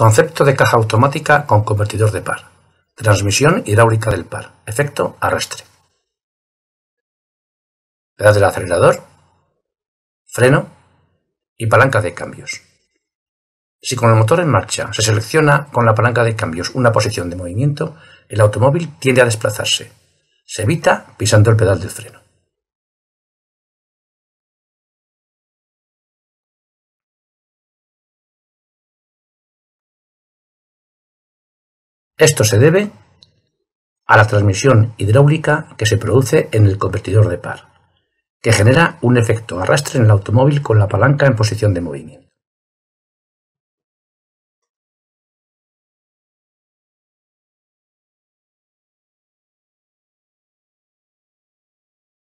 Concepto de caja automática con convertidor de par. Transmisión hidráulica del par. Efecto arrastre. Pedal del acelerador. Freno. Y palanca de cambios. Si con el motor en marcha se selecciona con la palanca de cambios una posición de movimiento, el automóvil tiende a desplazarse. Se evita pisando el pedal del freno. Esto se debe a la transmisión hidráulica que se produce en el convertidor de par, que genera un efecto arrastre en el automóvil con la palanca en posición de movimiento.